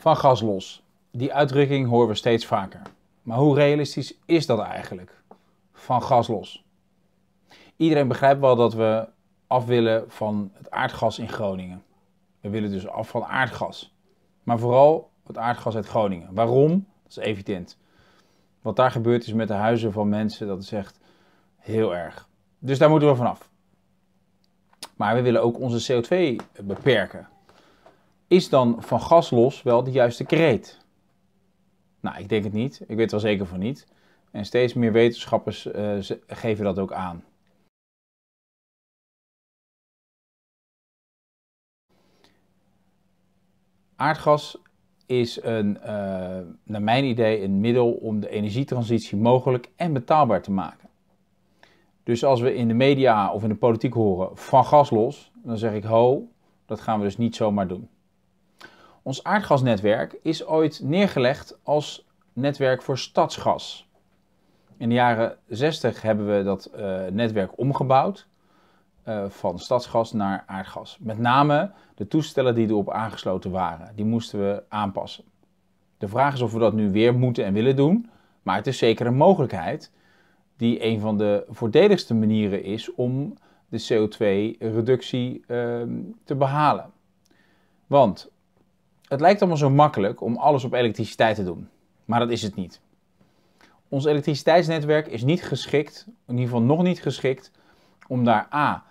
van gas los. Die uitdrukking horen we steeds vaker. Maar hoe realistisch is dat eigenlijk? Van gas los. Iedereen begrijpt wel dat we af willen van het aardgas in Groningen. We willen dus af van aardgas. Maar vooral het aardgas uit Groningen. Waarom? Dat is evident. Wat daar gebeurd is met de huizen van mensen, dat is echt heel erg. Dus daar moeten we vanaf. Maar we willen ook onze CO2 beperken is dan van gas los wel de juiste kreet? Nou, ik denk het niet. Ik weet wel zeker van niet. En steeds meer wetenschappers eh, geven dat ook aan. Aardgas is een, eh, naar mijn idee een middel om de energietransitie mogelijk en betaalbaar te maken. Dus als we in de media of in de politiek horen van gas los, dan zeg ik ho, dat gaan we dus niet zomaar doen. Ons aardgasnetwerk is ooit neergelegd als netwerk voor stadsgas. In de jaren 60 hebben we dat eh, netwerk omgebouwd eh, van stadsgas naar aardgas. Met name de toestellen die erop aangesloten waren, die moesten we aanpassen. De vraag is of we dat nu weer moeten en willen doen, maar het is zeker een mogelijkheid die een van de voordeligste manieren is om de CO2-reductie ehm, te behalen. Want het lijkt allemaal zo makkelijk om alles op elektriciteit te doen, maar dat is het niet. Ons elektriciteitsnetwerk is niet geschikt, in ieder geval nog niet geschikt, om daar A.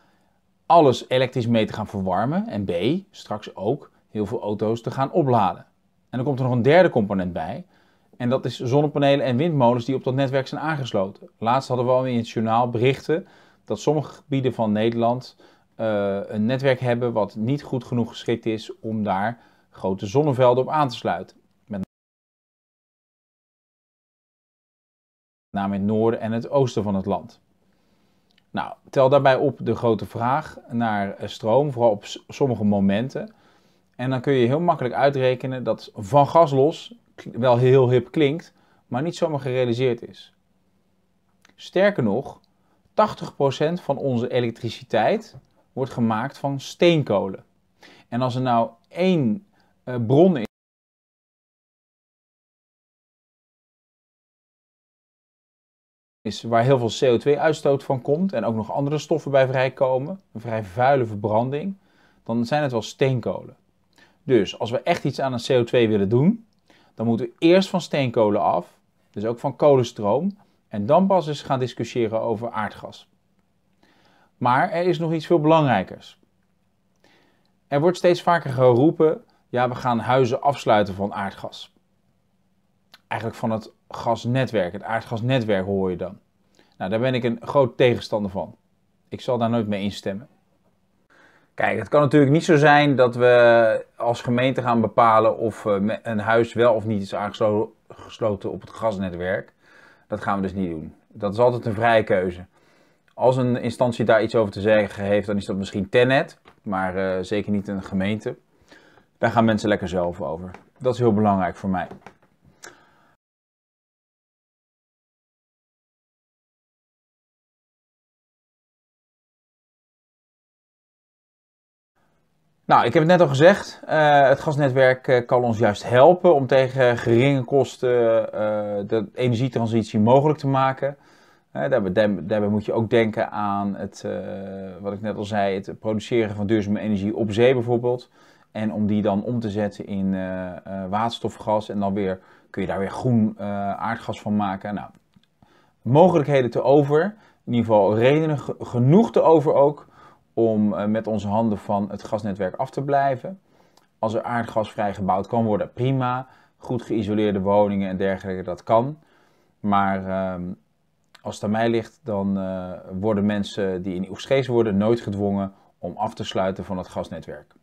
alles elektrisch mee te gaan verwarmen en B. straks ook heel veel auto's te gaan opladen. En dan komt er nog een derde component bij. En dat is zonnepanelen en windmolens die op dat netwerk zijn aangesloten. Laatst hadden we al in het journaal berichten dat sommige gebieden van Nederland eh, een netwerk hebben wat niet goed genoeg geschikt is om daar grote zonnevelden op aan te sluiten. Met name in het noorden en het oosten van het land. Nou, tel daarbij op de grote vraag naar eh, stroom, vooral op sommige momenten. En dan kun je heel makkelijk uitrekenen dat van gas los wel heel hip klinkt, maar niet zomaar gerealiseerd is. Sterker nog, 80% van onze elektriciteit wordt gemaakt van steenkolen. En als er nou één eh, bron is waar heel veel CO2-uitstoot van komt en ook nog andere stoffen bij vrijkomen, een vrij vuile verbranding, dan zijn het wel steenkolen. Dus als we echt iets aan het CO2 willen doen, dan moeten we eerst van steenkolen af, dus ook van kolenstroom, en dan pas eens gaan discussiëren over aardgas. Maar er is nog iets veel belangrijkers. Er wordt steeds vaker geroepen ja, we gaan huizen afsluiten van aardgas. Eigenlijk van het gasnetwerk, het aardgasnetwerk hoor je dan. Nou, daar ben ik een groot tegenstander van. Ik zal daar nooit mee instemmen. Kijk, het kan natuurlijk niet zo zijn dat we als gemeente gaan bepalen of eh, een huis wel of niet is aangesloten op het gasnetwerk. Dat gaan we dus niet doen. Dat is altijd een vrije keuze. Als een instantie daar iets over te zeggen heeft, dan is dat misschien Tennet, maar eh, zeker niet een gemeente. Daar gaan mensen lekker zelf over. Dat is heel belangrijk voor mij. Nou, ik heb het net al gezegd. Eh, het gasnetwerk eh, kan ons juist helpen om tegen geringe kosten eh, de energietransitie mogelijk te maken. Daarbij, daarbij, moet je ook denken aan het, wat ik net al zei, het produceren van duurzame energie op zee bijvoorbeeld. En om die dan om te zetten in eh, eh, waterstofgas. En dan weer, kun je daar weer groen eh, aardgas van maken. Nou, mogelijkheden te over. In ieder geval redenen genoeg te over ook. Om met onze handen van het gasnetwerk af te blijven. Als er aardgasvrij gebouwd kan worden, prima. Goed geïsoleerde woningen en dergelijke, dat kan. Maar ehm, als het aan mij ligt, dan worden mensen die in Oegstgeest worden nooit gedwongen om af te sluiten van het gasnetwerk.